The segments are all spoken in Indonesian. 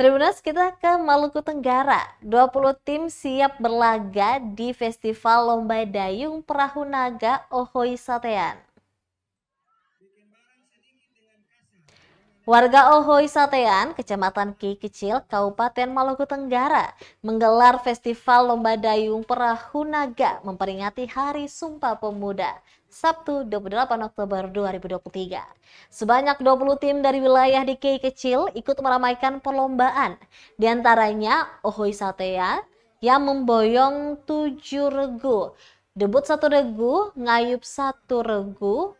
Tribunas kita ke Maluku Tenggara. 20 tim siap berlaga di Festival Lomba Dayung Perahu Naga Ohoi Satean. Warga Ohoi Satean, Kecamatan Ki Kecil, Kabupaten Maluku Tenggara, menggelar festival Lomba Dayung Perahu Naga memperingati Hari Sumpah Pemuda, Sabtu 28 Oktober 2023. Sebanyak 20 tim dari wilayah di Ki Kecil ikut meramaikan perlombaan, Di antaranya Ohoi Satean yang memboyong tujuh regu, debut satu regu, ngayup satu regu,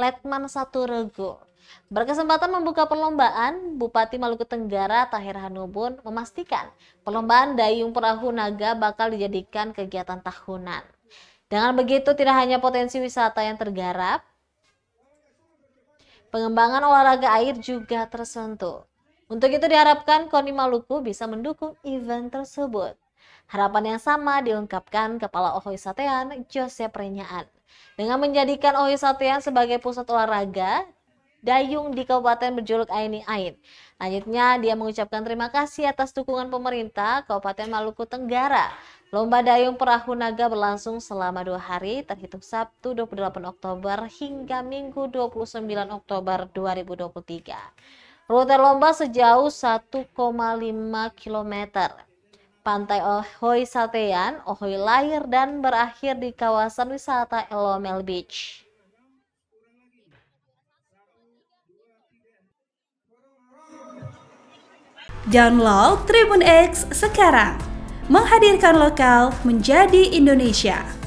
Letman satu regu Berkesempatan membuka perlombaan, Bupati Maluku Tenggara Tahir Hanubun memastikan perlombaan dayung perahu naga bakal dijadikan kegiatan tahunan. Dengan begitu tidak hanya potensi wisata yang tergarap, pengembangan olahraga air juga tersentuh. Untuk itu diharapkan KONI Maluku bisa mendukung event tersebut. Harapan yang sama diungkapkan Kepala OHI Satean, Jose Prenyaan. Dengan menjadikan OHI Satean sebagai pusat olahraga, Dayung di Kabupaten berjuluk Aini Ain. Lanjutnya, dia mengucapkan terima kasih atas dukungan pemerintah Kabupaten Maluku Tenggara. Lomba dayung perahu naga berlangsung selama dua hari, terhitung Sabtu 28 Oktober hingga Minggu 29 Oktober 2023. Rute lomba sejauh 1,5 km. Pantai Ohoy Satean, Ohoy lahir dan berakhir di kawasan wisata Elomel Beach. Download Tribun X sekarang, menghadirkan lokal menjadi Indonesia.